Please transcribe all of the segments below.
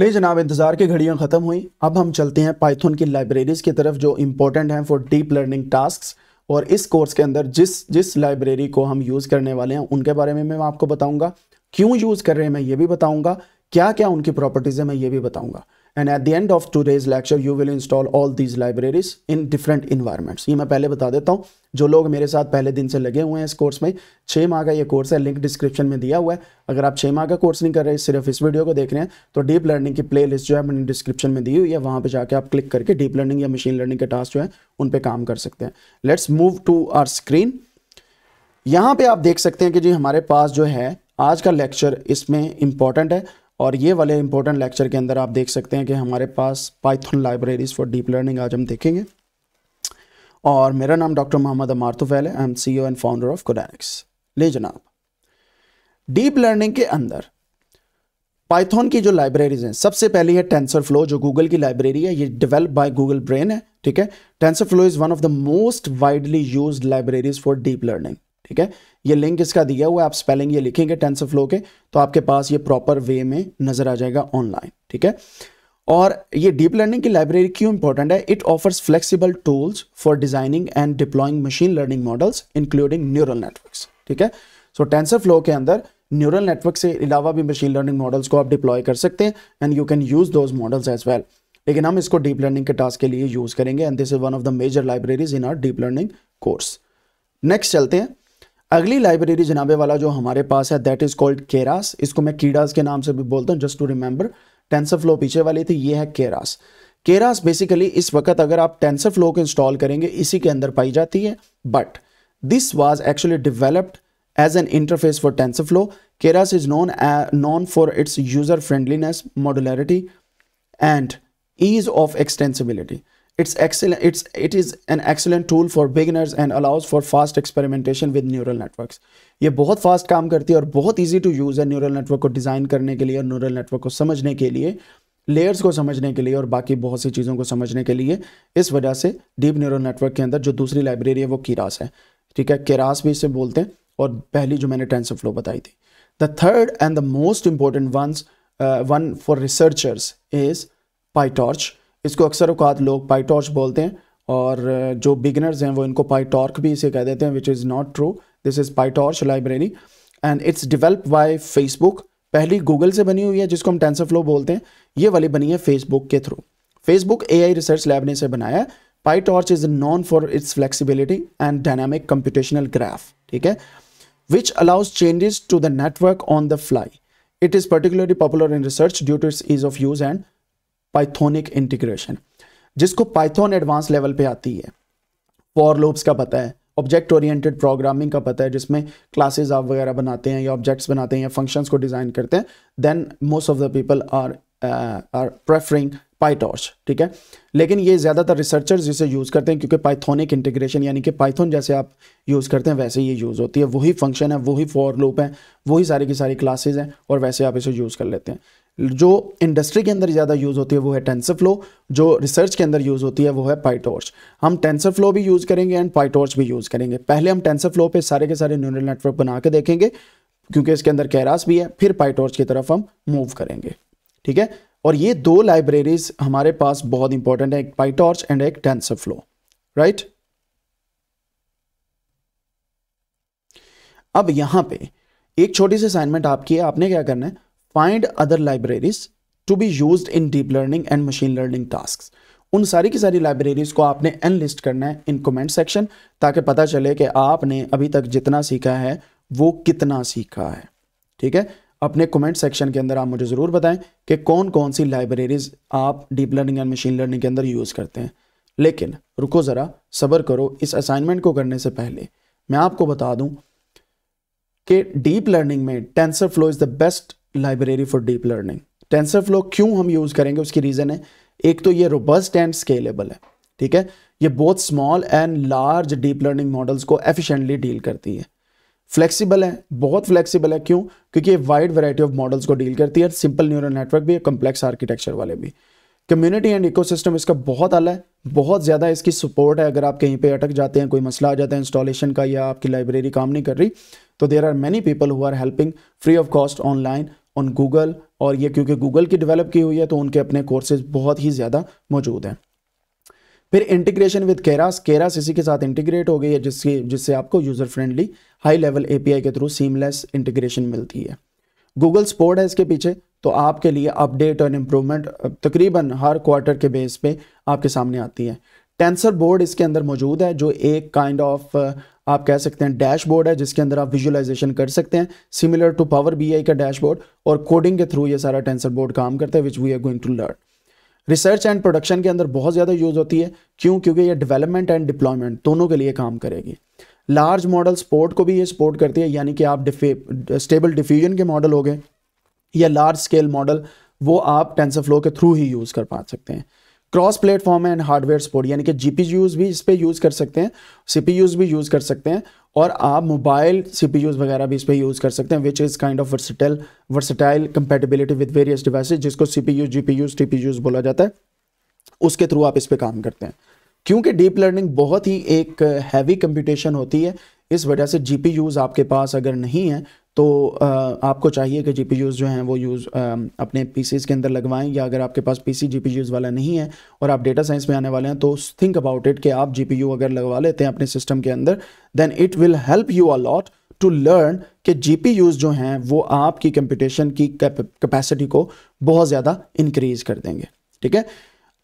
ले जनाब इंतज़ार की घड़ियाँ ख़त्म हुई अब हम चलते हैं पाइथन की लाइब्रेरीज़ की तरफ जो इंपॉर्टेंट हैं फॉर डीप लर्निंग टास्क और इस कोर्स के अंदर जिस जिस लाइब्रेरी को हम यूज़ करने वाले हैं उनके बारे में मैं आपको बताऊँगा क्यों यूज़ कर रहे हैं मैं ये भी बताऊँगा क्या क्या उनकी प्रॉपर्टीज़ है मैं ये भी बताऊँगा and at the end of today's lecture you will install all these libraries in different environments ये मैं पहले बता देता हूँ जो लोग मेरे साथ पहले दिन से लगे हुए हैं इस कोर्स में छः माह का ये कोर्स है लिंक डिस्क्रिप्शन में दिया हुआ है अगर आप छः माह का कोर्स नहीं कर रहे सिर्फ इस वीडियो को देख रहे हैं तो डीप लर्निंग की प्ले लिस्ट जो है मैंने डिस्क्रिप्शन में दी हुई है वहाँ पर जाकर आप क्लिक करके डीप लर्निंग या मशीन लर्निंग के टास्क जो है उन पर काम कर सकते हैं let's move to our screen यहाँ पे आप देख सकते हैं कि जी हमारे पास जो है आज का लेक्चर इसमें इम्पॉर्टेंट है और ये वाले इंपॉर्टेंट लेक्चर के अंदर आप देख सकते हैं कि हमारे पास Python libraries for deep learning आज हम देखेंगे और मेरा नाम डॉक्टर मोहम्मद अमार है I am C and founder of Codanics ले जनाब डीप लर्निंग के अंदर पाइथन की जो लाइब्रेरीज हैं सबसे पहली है टेंसर फ्लो जो गूगल की लाइब्रेरी है ये डेवलप बाय गूगल ब्रेन है ठीक है TensorFlow is one of the most widely use libraries for deep learning ठीक है ये लिंक इसका दिया हुआ है आप स्पेलिंग ये लिखेंगे टेंस फ्लो के तो आपके पास ये प्रॉपर वे में नजर आ जाएगा ऑनलाइन ठीक है और ये डीप लर्निंग की लाइब्रेरी क्यों इंपॉर्टेंट है it offers flexible tools for designing and deploying machine learning models including neural networks ठीक है सो टेंसर फ्लो के अंदर न्यूरल नेटवर्क से अलावा भी मशीन लर्निंग मॉडल्स को आप डिप्लॉय कर सकते हैं and you can use those models as well लेकिन हम इसको डीप लर्निंग के टास्क के लिए यूज करेंगे and this is one of the major libraries in our deep learning course next चलते हैं अगली लाइब्रेरी जनाबे वाला जो हमारे पास है दैट इज़ कॉल्ड केरास इसको मैं कीडास के नाम से भी बोलता हूँ just to remember TensorFlow पीछे वाली थी ये है केरास केरास बेसिकली इस वक्त अगर आप टेंसर फ्लो को इंस्टॉल करेंगे इसी के अंदर पाई जाती है but this was actually developed as an interface for TensorFlow Keras is known known for its user friendliness modularity and ease of extensibility It's excellent. It's it is an excellent tool for beginners and allows for fast experimentation with neural networks. ये बहुत fast काम करती है और बहुत easy to use है neural network को design करने के लिए और न्यूरल नेटवर्क को समझने के लिए लेयर्स को समझने के लिए और बाकी बहुत सी चीज़ों को समझने के लिए इस वजह से डीप न्यूरल नेटवर्क के अंदर जो दूसरी लाइब्रेरी है वो किरास है ठीक है किरास भी इसे बोलते हैं और पहली जो मैंने टेंसर फ्लो बताई थी the third and the most important ones one for researchers is PyTorch इसको अक्सर अवकात लोग पाईटॉर्च बोलते हैं और जो बिगनर्स हैं वो इनको पाईटॉर्क भी इसे कह देते हैं which is not true this is PyTorch library and it's develop by Facebook पहली गूगल से बनी हुई है जिसको हम टेंसर फ्लो बोलते हैं ये वाली बनी है फेसबुक के through Facebook AI research lab ने इसे बनाया PyTorch is known for its flexibility and dynamic computational graph ठीक है which allows changes to the network on the fly it is particularly popular in research due to its ease of use and pythonic integration जिसको Python advance level पे आती है for loops का पता है object oriented programming का पता है जिसमें क्लासेस आप वगैरह बनाते हैं या ऑब्जेक्ट्स बनाते हैं या फंक्शंस को डिज़ाइन करते हैं then most of the people are are preferring PyTorch ठीक है लेकिन ये ज़्यादातर रिसर्चर्स इसे यूज़ करते हैं क्योंकि पाइथोनिक इंटीग्रेशन यानी कि पाइथन जैसे आप यूज़ करते हैं वैसे ये यूज़ होती है वही फंक्शन है वही फॉर लूप है वही सारी की सारी क्लासेज हैं और वैसे आप इसे यूज़ कर लेते हैं जो इंडस्ट्री के अंदर ज़्यादा यूज़ होती है वो है टेंसर फ्लो जो रिसर्च के अंदर यूज़ होती है वो है पाइटॉर्च हम टेंसर फ्लो भी यूज़ करेंगे एंड पाइटॉर्च भी यूज़ करेंगे पहले हम टेंसर फ्लो पे सारे के सारे न्यूरल नेटवर्क बना के देखेंगे क्योंकि इसके अंदर कैरास भी है फिर पाइटॉर्च की तरफ हम मूव करेंगे ठीक है और ये दो लाइब्रेरीज हमारे पास बहुत इंपॉर्टेंट है एक पाइटॉर्च एंड एक टेंसर फ्लो राइट अब यहाँ पे एक छोटी सी असाइनमेंट आपकी है आपने क्या करना है find other libraries to be use in deep learning and machine learning task उन सारी की सारी लाइब्रेरीज को आपने एनलिस्ट करना है इन कमेंट सेक्शन ताकि पता चले कि आपने अभी तक जितना सीखा है वो कितना सीखा है ठीक है अपने कमेंट सेक्शन के अंदर आप मुझे ज़रूर बताएं कि कौन कौन सी लाइब्रेरीज आप deep learning and machine learning के अंदर यूज़ करते हैं लेकिन रुको ज़रा सब्र करो इस असाइनमेंट को करने से पहले मैं आपको बता दूं कि डीप लर्निंग में TensorFlow is the best library for deep learning TensorFlow क्यों हम यूज़ करेंगे उसकी रीज़न है एक तो ये रोबस्ट एंड स्केलेबल है ठीक है ये बहुत small and large deep learning models को एफिशिएंटली डील करती है फ्लेक्सिबल है बहुत फ्लेक्सिबल है क्यों क्योंकि ये वाइड वैरायटी ऑफ मॉडल्स को डील करती है सिंपल न्यूरल नेटवर्क भी कॉम्प्लेक्स आर्किटेक्चर वाले भी कम्युनिटी एंड इकोसिस्टम इसका बहुत अलग है बहुत ज़्यादा इसकी सपोर्ट है अगर आप कहीं पे अटक जाते हैं कोई मसला आ जाता है इंस्टॉलेशन का या आपकी लाइब्रेरी काम नहीं कर रही तो there are many people who are helping free of cost online on Google और ये क्योंकि गूगल की डेवलप की हुई है तो उनके अपने कोर्सेज बहुत ही ज़्यादा मौजूद हैं फिर इंटीग्रेशन विद केरास केरास इसी के साथ इंटीग्रेट हो गई है जिसकी जिससे आपको user friendly high level API के थ्रू सीमलेस इंटीग्रेशन मिलती है गूगल स्पोर्ट है इसके पीछे तो आपके लिए अपडेट और इम्प्रूवमेंट तकरीबन हर क्वार्टर के बेस पे आपके सामने आती है टेंसर बोर्ड इसके अंदर मौजूद है जो एक काइंड ऑफ uh, आप कह सकते हैं डैशबोर्ड है जिसके अंदर आप विजुअलाइजेशन कर सकते हैं सिमिलर टू पावर बी का डैशबोर्ड और कोडिंग के थ्रू ये सारा टेंसर बोर्ड काम करता है which we are going to learn research and production के अंदर बहुत ज़्यादा यूज़ होती है क्यों क्योंकि ये डेवलपमेंट एंड डिप्लॉयमेंट दोनों के लिए काम करेगी लार्ज मॉडल स्पोर्ट को भी ये सपोर्ट करती है यानी कि आप स्टेबल डिफ्यूजन के मॉडल हो गए या लार्ज स्केल मॉडल वो आप टेंसर फ्लो के थ्रू ही यूज़ कर पा सकते हैं cross platform and hardware support यानी कि जी भी इस पर यूज़ कर सकते हैं सी भी यूज़ कर सकते हैं और आप मोबाइल सी वगैरह भी इस पर यूज़ कर सकते हैं which is kind of versatile versatile compatibility with various devices जिसको सी पी यू बोला जाता है उसके थ्रू आप इस पर काम करते हैं क्योंकि डीप लर्निंग बहुत ही एक हैवी कंप्यूटेशन होती है इस वजह से जी आपके पास अगर नहीं है तो आपको चाहिए कि जी जो हैं वो यूज़ अपने पी के अंदर लगवाएं या अगर आपके पास पी सी जी वाला नहीं है और आप डेटा साइंस में आने वाले हैं तो थिंक अबाउट इट कि आप जी अगर लगवा लेते हैं अपने सिस्टम के अंदर then it will help you a lot to learn कि जी जो हैं वो आपकी कंपटिशन की कैपेसिटी को बहुत ज़्यादा इंक्रीज़ कर देंगे ठीक है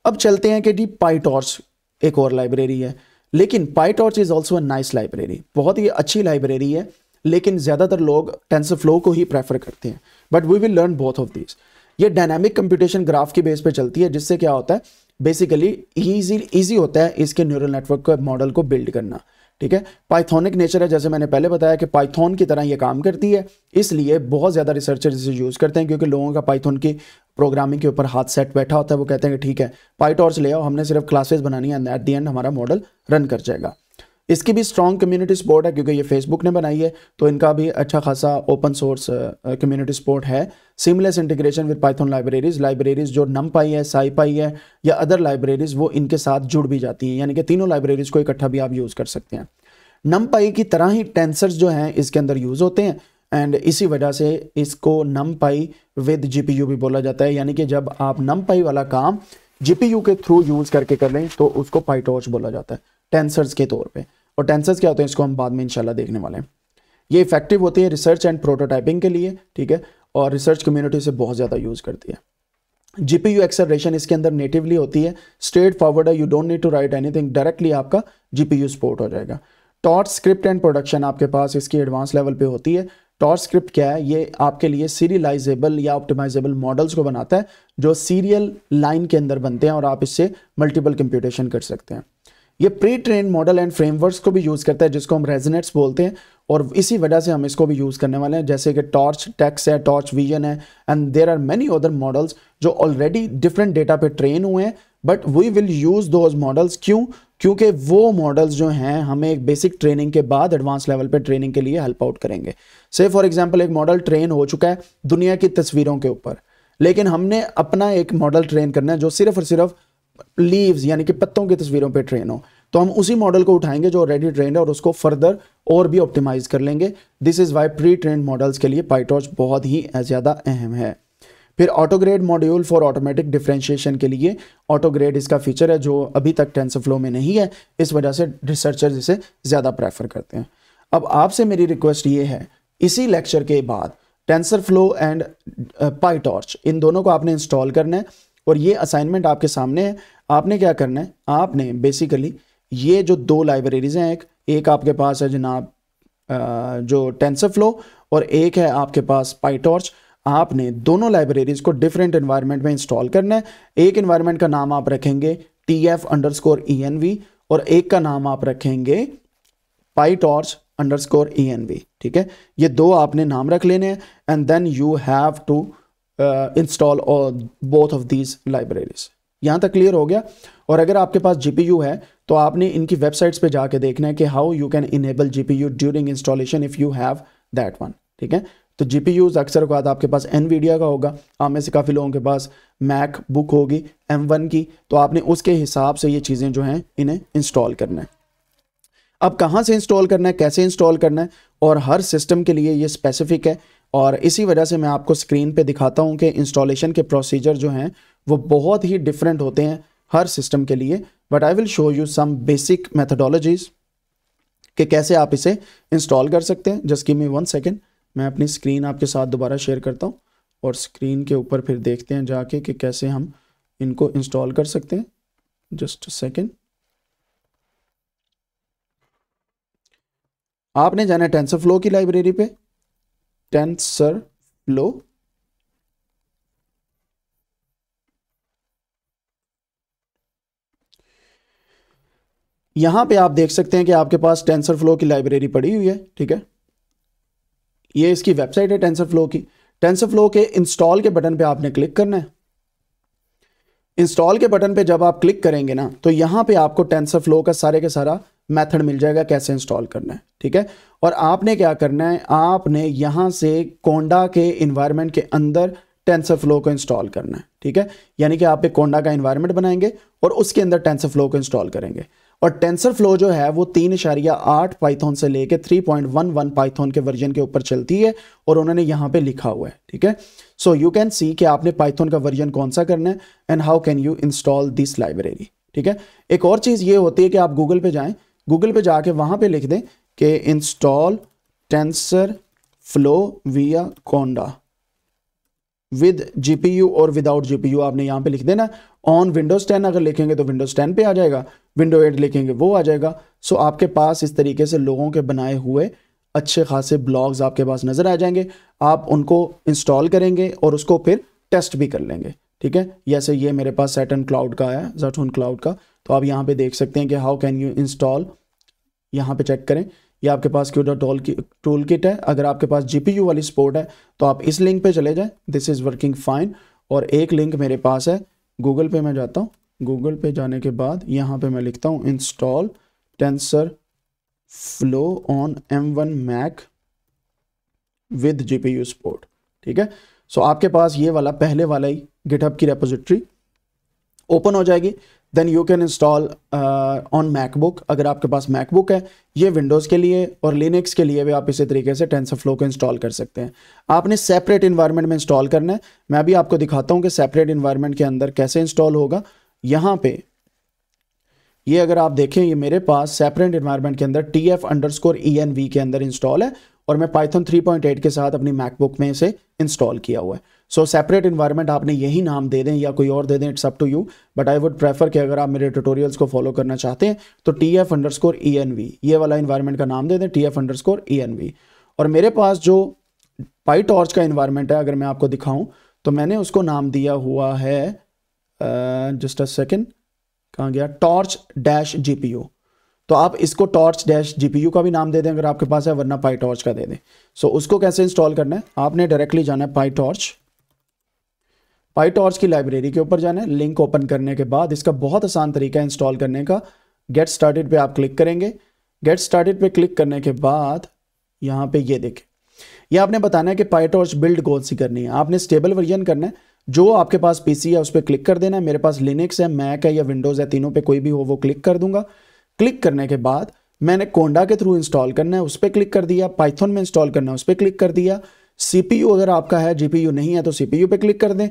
अब चलते हैं कि डी पाइटॉर्स एक और लाइब्रेरी है लेकिन PyTorch is also a nice library बहुत ही अच्छी लाइब्रेरी है लेकिन ज़्यादातर लोग टेंसर फ्लो को ही प्रेफर करते हैं but we will learn both of these ये डायनामिक कंप्यूटेशन ग्राफ की बेस पे चलती है जिससे क्या होता है बेसिकली ईजी ईजी होता है इसके न्यूरल नेटवर्क के मॉडल को बिल्ड करना ठीक है पाइथोनिक नेचर है जैसे मैंने पहले बताया कि पाइथोन की तरह ये काम करती है इसलिए बहुत ज़्यादा रिसर्चर इसे यूज़ करते हैं क्योंकि लोगों का पाइथोन की प्रोग्रामिंग के ऊपर हाथ सेट बैठा होता है वो कहते हैं कि ठीक है पाइटॉर्च ले आओ हमने सिर्फ क्लासेस बनानी है एट दी एंड हमारा मॉडल रन कर जाएगा इसकी भी स्ट्रॉन्ग कम्युनिटी सपोर्ट है क्योंकि ये फेसबुक ने बनाई है तो इनका भी अच्छा खासा ओपन सोर्स कम्युनिटी सपोर्ट है seamless integration with Python libraries libraries जो नम पाई है साई पाई है या अदर लाइब्रेरीज वो इनके साथ जुड़ भी जाती हैं यानी कि तीनों लाइब्रेरीज को इकट्ठा भी आप यूज़ कर सकते हैं नम पाई की तरह ही टेंसर्स जो हैं इसके अंदर यूज़ होते हैं एंड इसी वजह से इसको नम पाई विद जी भी बोला जाता है यानी कि जब आप नम पाई वाला काम जी के थ्रू यूज़ करके कर लें तो उसको पाइटोर्च बोला जाता है टेंसर्स के तौर पर और टेंसर्स क्या होते हैं इसको हम बाद में इंशाल्लाह देखने वाले हैं ये इफेक्टिव होती है रिसर्च एंड प्रोटोटाइपिंग के लिए ठीक है और रिसर्च कम्युनिटी से बहुत ज़्यादा यूज़ करती है जी पी यू एक्सलरेशन इसके अंदर नेटिवली होती है स्ट्रेट फॉरवर्ड है you don't need to write anything directly आपका जी पी यू सपोर्ट हो जाएगा टॉर्च स्क्रिप्ट एंड प्रोडक्शन आपके पास इसकी एडवांस लेवल पर होती है टॉर्च स्क्रिप्ट क्या है ये आपके लिए सीरियलाइजेबल या ऑप्टिमाइजेबल मॉडल्स को बनाता है जो सीरियल लाइन के अंदर बनते हैं और आप इससे मल्टीपल कंप्यूटेशन कर सकते हैं ये pre train model and frameworks को भी यूज़ करता है जिसको हम रेजनेट्स बोलते हैं और इसी वजह से हम इसको भी यूज़ करने वाले हैं जैसे कि टॉर्च टैक्स है टॉर्च विजन है and there are many other models जो ऑलरेडी डिफरेंट डेटा पे ट्रेन हुए हैं but we will use those models क्यों क्योंकि वो मॉडल्स जो हैं हमें एक बेसिक ट्रेनिंग के बाद एडवांस लेवल पे ट्रेनिंग के लिए हेल्प आउट करेंगे से फॉर एग्जाम्पल एक मॉडल ट्रेन हो चुका है दुनिया की तस्वीरों के ऊपर लेकिन हमने अपना एक मॉडल ट्रेन करना है जो सिर्फ और सिर्फ लीव्स यानी कि पत्तों की तस्वीरों पर ट्रेन हो तो हम उसी मॉडल को उठाएंगे जो ऑलरेडी ट्रेंड है और उसको फर्दर और भी ऑप्टिमाइज कर लेंगे this is why pre trained models के लिए पाइटॉर्च बहुत ही ज़्यादा अहम है फिर autograd module for automatic differentiation के लिए ऑटोग्रेड इसका फीचर है जो अभी तक टेंसफ्लो में नहीं है इस वजह से रिसर्चर्स इसे ज़्यादा प्रेफर करते हैं अब आपसे मेरी रिक्वेस्ट ये है इसी लेक्चर के बाद टेंसर फ्लो एंड पाईटॉर्च इन दोनों को आपने इंस्टॉल करना है और ये असाइनमेंट आपके सामने है आपने क्या करना है आपने बेसिकली ये जो दो लाइब्रेरीज़ हैं एक एक आपके पास है जनाब जो टेंसर फ्लो और एक है आपके पास पाइटॉर्च आपने दोनों लाइब्रेरीज़ को डिफरेंट इन्वायरमेंट में इंस्टॉल करना है एक इन्वायरमेंट का नाम आप रखेंगे T F underscore E N V और एक का नाम आप रखेंगे PyTorch underscore E N V ठीक है ये दो आपने नाम रख लेने हैं and then you have to install both of these libraries यहाँ तक क्लियर हो गया और अगर आपके पास जी पी यू है तो आपने इनकी वेबसाइट्स पे जाके देखना है कि how you can enable G P U during installation if you have that one ठीक है तो जी पी यूज़ अक्सर अवत आपके पास एन का होगा आप में से काफ़ी लोगों के पास मैक बुक होगी एम वन की तो आपने उसके हिसाब से ये चीज़ें जो हैं इन्हें इंस्टॉल करना है अब कहाँ से इंस्टॉल करना है कैसे इंस्टॉल करना है और हर सिस्टम के लिए ये स्पेसिफिक है और इसी वजह से मैं आपको स्क्रीन पे दिखाता हूँ कि इंस्टॉलेशन के प्रोसीजर जो हैं वो बहुत ही डिफरेंट होते हैं हर सिस्टम के लिए but I will show you some basic methodologies कि कैसे आप इसे इंस्टॉल कर सकते हैं just give me one second मैं अपनी स्क्रीन आपके साथ दोबारा शेयर करता हूँ और स्क्रीन के ऊपर फिर देखते हैं जाके कि कैसे हम इनको इंस्टॉल कर सकते हैं जस्ट सेकेंड आपने जाना है टेंसर फ्लो की लाइब्रेरी पे टेंसर फ्लो यहां पे आप देख सकते हैं कि आपके पास टेंसर फ्लो की लाइब्रेरी पड़ी हुई है ठीक है ये इसकी वेबसाइट है टेंसर फ्लो की टेंसर फ्लो के इंस्टॉल के बटन पे आपने क्लिक करना है इंस्टॉल के बटन पे जब आप क्लिक करेंगे ना तो यहां पे आपको टेंसर फ्लो का सारे के सारा मेथड मिल जाएगा कैसे इंस्टॉल करना है ठीक है और आपने क्या करना है आपने यहां से कोंडा के इन्वायरमेंट के अंदर टेंसर फ्लो को इंस्टॉल करना है ठीक है यानी कि आप एक कोंडा का इन्वायरमेंट बनाएंगे और उसके अंदर टेंसर फ्लो को इंस्टॉल करेंगे और टेंसर फ्लो जो है वो तीन इशारिया आठ पाइथन से लेके three point one one Python के वर्जन के ऊपर चलती है और उन्होंने यहाँ पे लिखा हुआ है ठीक है सो यू कैन सी कि आपने पाइथन का वर्जन कौन सा करना है and how can you install this library ठीक है एक और चीज़ ये होती है कि आप गूगल पे जाएं गूगल पे जाके वहाँ पे लिख दें कि install TensorFlow via conda with GPU और विदाउट जीपीयू आपने यहाँ पे लिख देना ऑन विंडोज़ टेन अगर लिखेंगे तो विंडोज़ टेन पे आ जाएगा विंडो एट लिखेंगे वो आ जाएगा सो so, आपके पास इस तरीके से लोगों के बनाए हुए अच्छे खासे ब्लॉग्स आपके पास नज़र आ जाएंगे आप उनको इंस्टॉल करेंगे और उसको फिर टेस्ट भी कर लेंगे ठीक है जैसे ये मेरे पास सेटन क्लाउड का है जटून क्लाउड का तो आप यहाँ पे देख सकते हैं कि हाउ कैन यू इंस्टॉल यहाँ पे चेक करें ये आपके पास क्यों टोल की टूल किट है अगर आपके पास जी वाली सपोर्ट है तो आप इस लिंक पे चले जाएं दिस इज़ वर्किंग फाइन और एक लिंक मेरे पास है गूगल पे मैं जाता हूँ गूगल पे जाने के बाद यहाँ पे मैं लिखता हूँ install TensorFlow on M one Mac with G P U support ठीक है सो so, आपके पास ये वाला पहले वाला ही गिटअप की रेपोजिट्री ओपन हो जाएगी then you can install on MacBook अगर आपके पास मैकबुक है ये विंडोज़ के लिए और लिनक्स के लिए भी आप इसी तरीके से टेंसर फ्लो को इंस्टॉल कर सकते हैं आपने सेपरेट इन्वायरमेंट में इंस्टॉल करना है मैं भी आपको दिखाता हूँ कि सेपरेट इन्वायरमेंट के अंदर कैसे इंस्टॉल होगा यहाँ पे ये अगर आप देखें ये मेरे पास सेपरेट इन्वायरमेंट के अंदर T F underscore E N V के अंदर इंस्टॉल है और मैं पाइथन एट के साथ अपनी मैकबुक में इसे इंस्टॉल किया हुआ है सो सेपरेट इन्वायरमेंट आपने यही नाम दे दें या कोई और दे दें it's up to you but I would prefer कि अगर आप मेरे ट्यूटोरियल्स को फॉलो करना चाहते हैं तो T F underscore E N V ये वाला इन्वायरमेंट का नाम दे दें T F underscore E N V और मेरे पास जो पाई टॉर्च का इन्वायरमेंट है अगर मैं आपको दिखाऊं तो मैंने उसको नाम दिया हुआ है जस्ट अ सेकेंड कहाँ गया torch dash G P U तो आप इसको टॉर्च डैश यू का भी नाम दे दें अगर आपके पास है वरना पाई टॉर्च का दे दें सो so, उसको कैसे इंस्टॉल करना है आपने डायरेक्टली जाना है पाई टॉर्च पाइटॉर्च की लाइब्रेरी के ऊपर जाना है लिंक ओपन करने के बाद इसका बहुत आसान तरीका है इंस्टॉल करने का गेट स्टार्टेड पे आप क्लिक करेंगे गेट स्टार्टेड पे क्लिक करने के बाद यहाँ पे ये देखें ये आपने बताना है कि पाइटॉर्च बिल्ड कौन सी करनी है आपने स्टेबल वर्जन करना है जो आपके पास पीसी है उस पर क्लिक कर देना है मेरे पास लिनक्स है मैक है या विंडोज़ है तीनों पे कोई भी हो वो क्लिक कर दूंगा क्लिक करने के बाद मैंने कोंडा के थ्रू इंस्टॉल करना है उस पर क्लिक कर दिया पाइथन में इंस्टॉल करना है उस पर क्लिक कर दिया सीपीयू अगर आपका है जीपीयू नहीं है तो सीपीयू पे क्लिक कर दें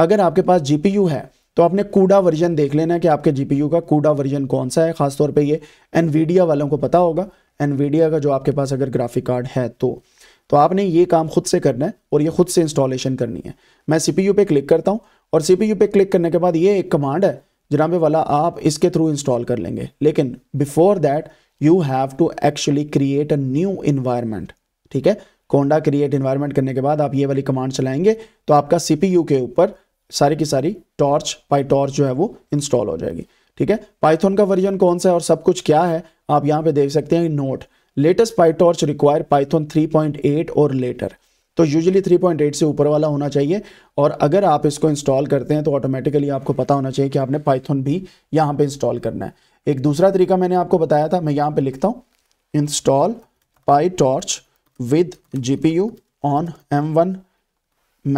अगर आपके पास जी है तो आपने कूडा वर्जन देख लेना कि आपके जी का कूडा वर्जन कौन सा है खासतौर पर ये एन वालों को पता होगा एन का जो आपके पास अगर ग्राफिक कार्ड है तो तो आपने ये काम खुद से करना है और ये खुद से इंस्टॉलेशन करनी है मैं सीपीयू पे क्लिक करता हूँ और सीपीयू पे क्लिक करने के बाद ये एक कमांड है जनाबे वाला आप इसके थ्रू इंस्टॉल कर लेंगे लेकिन before that you have to actually create a new environment ठीक है कोंडा क्रिएट इन्वायरमेंट करने के बाद आप ये वाली कमांड चलाएंगे तो आपका सी के ऊपर सारी की सारी टॉर्च पाई टॉर्च जो है वो इंस्टॉल हो जाएगी ठीक है पाइथन का वर्जन कौन सा है और सब कुछ क्या है आप यहाँ पे देख सकते हैं note latest PyTorch require Python 3.8 और लेटर तो यूजुअली 3.8 से ऊपर वाला होना चाहिए और अगर आप इसको इंस्टॉल करते हैं तो ऑटोमेटिकली आपको पता होना चाहिए कि आपने पाइथन भी यहाँ पे इंस्टॉल करना है एक दूसरा तरीका मैंने आपको बताया था मैं यहाँ पे लिखता हूँ install PyTorch with G on M one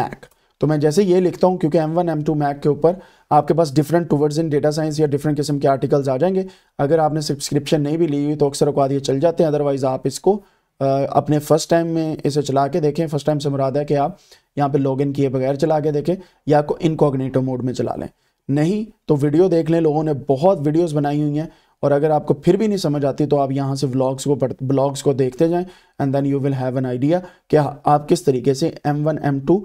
Mac तो मैं जैसे ये लिखता हूँ क्योंकि M one M two Mac के ऊपर आपके पास different towards in data science या डिफरेंट किस्म के आर्टिकल्स आ जाएंगे अगर आपने सब्सक्रिप्शन नहीं भी ली हुई तो अक्सर अकवाद ये चल जाते हैं अदरवाइज़ आप इसको आ, अपने फर्स्ट टाइम में इसे चला के देखें फर्स्ट टाइम से मुराद है कि आप यहाँ पर लॉग इन किए बगैर चला के देखें या को इनकॉग्नेटो मोड में चला लें नहीं तो वीडियो देख लें लोगों ने बहुत वीडियोज़ बनाई हुई हैं और अगर आपको फिर भी नहीं समझ आती तो आप यहाँ से व्लॉग्स को पढ़ ब्लॉग्स को देखते जाएं and then you will have an idea कि आप किस तरीके से M one M two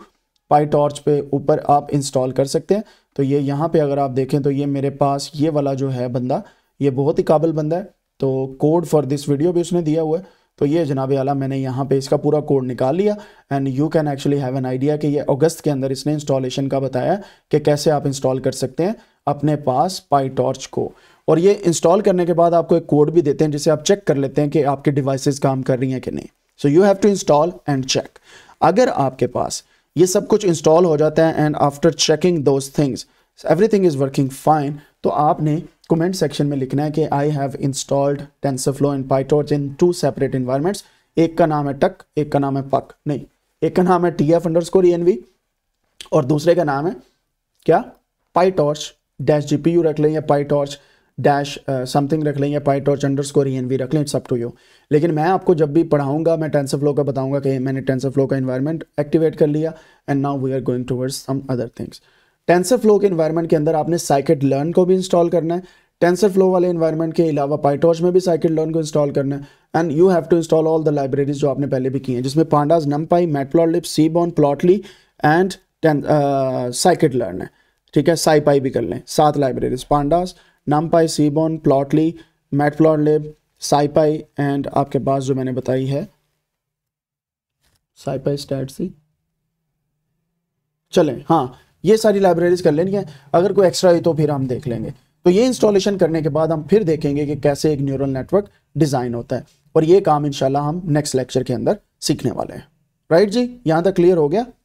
PyTorch पे ऊपर आप इंस्टॉल कर सकते हैं तो ये यहाँ पे अगर आप देखें तो ये मेरे पास ये वाला जो है बंदा ये बहुत ही काबिल बंदा है तो कोड फॉर दिस वीडियो भी उसने दिया हुआ है तो ये जनाब आला मैंने यहाँ पे इसका पूरा कोड निकाल लिया and you can actually have an idea कि ये अगस्त के अंदर इसने इंस्टॉलेशन का बताया कि कैसे आप इंस्टॉल कर सकते हैं अपने पास पाई टॉर्च को और ये इंस्टॉल करने के बाद आपको एक कोड भी देते हैं जिसे आप चेक कर लेते हैं कि आपके डिवाइसेस काम कर रही हैं कि नहीं so you have to install and check अगर आपके पास ये सब कुछ इंस्टॉल हो जाता है and after checking those things everything is working fine तो आपने कमेंट सेक्शन में लिखना है कि I have installed flow and PyTorch in two separate environments एक का नाम है टक एक का नाम है पक नहीं एक का नाम है T F underscore N V और दूसरे का नाम है क्या PyTorch dash G P U रख लें या PyTorch dash something uh, e रख लें या PyTorch underscore E N V रख लें इट्स अप टू यू लेकिन मैं आपको जब भी पढ़ाऊंगा मैं टेंसर फ्लो का बताऊंगा कि मैंने टेंसर फ्लो का इन्वायरमेंट एक्टिवेट कर लिया and now we are going towards some other things TensorFlow के इन्वायरमेंट के अंदर आपने साइकिट लर्न को भी इंस्टॉल करना है टेंसर फ्लो वाले इन्वायरमेंट के अलावा पाइटॉर्च में भी साइकिल लर्न को इंस्टॉल करना है and you have to install all the libraries जो आपने पहले भी की हैं जिसमें पांडास नमपाई सी बॉन प्लॉटली एंड साइकिट लर्न है ठीक है साईपाई भी कर लें सात libraries pandas numpy, seaborn, plotly, matplotlib, scipy and aapke paas jo maine बताई है scipy स्टैट सी चलें हाँ ये सारी लाइब्रेरीज कर लेनी है अगर कोई एक्स्ट्रा ही तो फिर हम देख लेंगे तो ये इंस्टॉलेशन करने के बाद हम फिर देखेंगे कि कैसे एक न्यूरल नेटवर्क डिज़ाइन होता है और ये काम इंशाल्लाह हम नेक्स्ट लेक्चर के अंदर सीखने वाले हैं राइट जी यहां तक क्लियर हो गया